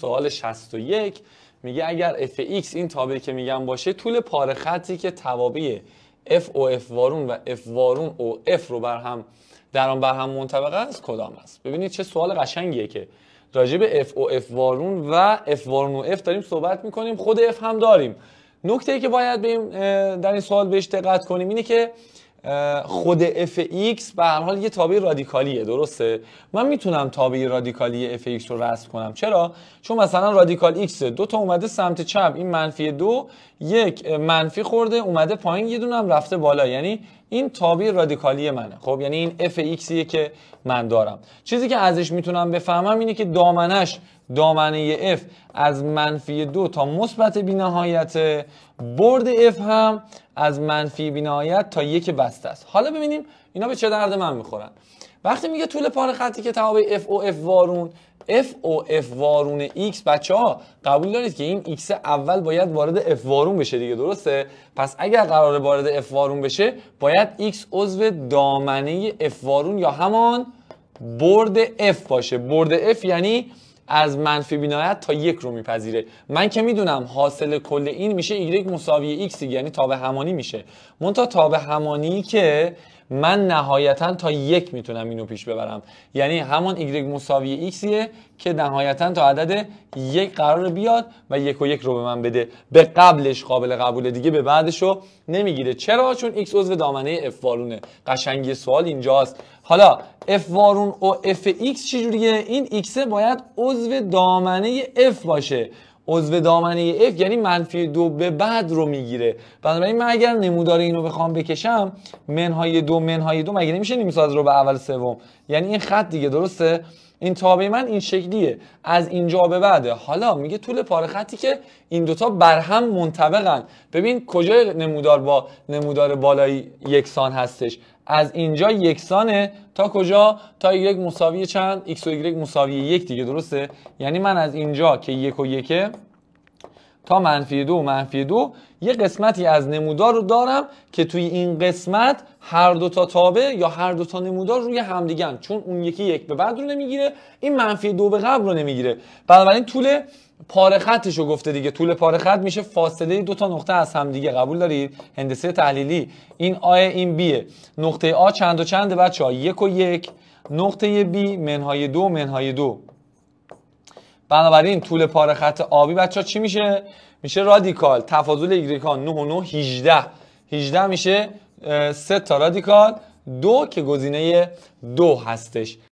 سوال 61 میگه اگر اف x این تابعی که میگم باشه طول پار خطی که توابع f او f وارون و f وارون او اف رو بر هم در آن بر هم منطبق است کدام است ببینید چه سوال قشنگیه که راجع به f او f وارون و f وارون او f داریم صحبت میکنیم خود f هم داریم نکته ای که باید در این سوال بهش دقت کنیم اینه که خود اف ایکس به هر حال یه تابع رادیکالیه درسته من میتونم تابع رادیکالی اف ایکس رو رسم کنم چرا چون مثلا رادیکال ایکس دو تا اومده سمت چپ این منفی دو یک منفی خورده اومده پایین یه دونه هم رفته بالا یعنی این تابع رادیکالی منه خب یعنی این اف ایکسیه که من دارم چیزی که ازش میتونم بفهمم اینه که دامنش دامنه اف از منفی دو تا مثبت بینهایت برد اف هم از منفی بینهایت تا یک بسته است حالا ببینیم اینا به چه درد من میخورن وقتی میگه طول پاره خطی که تابع f او اف وارون f او اف وارون x بچه ها قبول دارید که این ایکس اول باید وارد f وارون بشه دیگه درسته پس اگر قرار وارد f وارون بشه باید x عضو دامنه f وارون یا همان برد f باشه برد f یعنی از منفی بینایت تا یک رو میپذیره من که میدونم حاصل کل این میشه y مساوی x یعنی تابع همانی میشه منطقه تابع همانی که من نهایتا تا یک میتونم اینو پیش ببرم یعنی همان ایگرگ مساوی ایکسیه که نهایتا تا عدد یک قرار بیاد و یک و یک رو به من بده به قبلش قابل قبول دیگه به بعدش رو نمیگیره چرا چون x عضو دامنه اف وارونه قشنگی سوال اینجاست حالا اف وارون و اف ایکس چجوریه این ایکسه باید عضو دامنه اف باشه عضو دامنه F یعنی منفی دو به بعد رو میگیره بنابراین من اگر نمودار اینو بخوام بکشم منهای دو منهای دو مگه نمیشه نیم رو به اول سوم یعنی این خط دیگه درسته این تابع من این شکلیه از اینجا به بعده حالا میگه طول پاره خطی که این دوتا بر هم منطبقن ببین کجای نمودار با نمودار بالایی یکسان هستش از اینجا یکسانه تا کجا تا یک مساوی چند x و y مساوی یک دیگه درسته یعنی من از اینجا که یک و یکه تا منفی دو و منفی دو یه قسمتی از نمودار رو دارم که توی این قسمت هر دو تا تابع یا هر دو تا نمودار روی همدیگن چون اون یکی یک به بعد رو نمیگیره این منفی دو به قبل رو نمیگیره بنابراین طول پاره خطش رو گفته دیگه طول پاره خط میشه فاصله دو تا نقطه از هم دیگه قبول دارید هندسه تحلیلی این آ این بیه نقطه آ چند و بچه بچه‌ها یک و یک نقطه بی منهای دو منهای دو بنابراین طول پاره خط آبی بچه چی میشه میشه رادیکال تفاضل ایگریکا 9 و 9 18 18 میشه 3 تا رادیکال 2 که گزینه 2 هستش